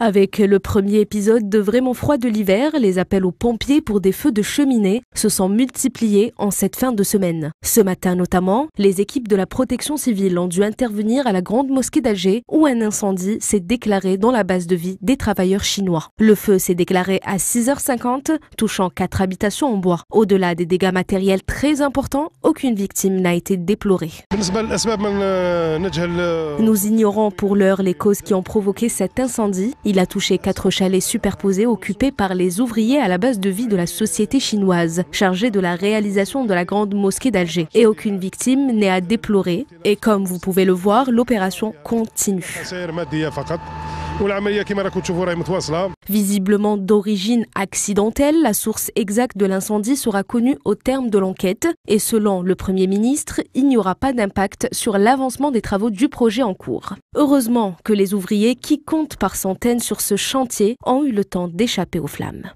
Avec le premier épisode de Vraiment froid de l'hiver, les appels aux pompiers pour des feux de cheminée se sont multipliés en cette fin de semaine. Ce matin notamment, les équipes de la protection civile ont dû intervenir à la grande mosquée d'Alger où un incendie s'est déclaré dans la base de vie des travailleurs chinois. Le feu s'est déclaré à 6h50, touchant quatre habitations en bois. Au-delà des dégâts matériels très importants, aucune victime n'a été déplorée. Nous ignorons pour l'heure les causes qui ont provoqué cet incendie. Il a touché quatre chalets superposés occupés par les ouvriers à la base de vie de la société chinoise, chargée de la réalisation de la grande mosquée d'Alger. Et aucune victime n'est à déplorer. Et comme vous pouvez le voir, l'opération continue. Visiblement d'origine accidentelle, la source exacte de l'incendie sera connue au terme de l'enquête et selon le Premier ministre, il n'y aura pas d'impact sur l'avancement des travaux du projet en cours. Heureusement que les ouvriers qui comptent par centaines sur ce chantier ont eu le temps d'échapper aux flammes.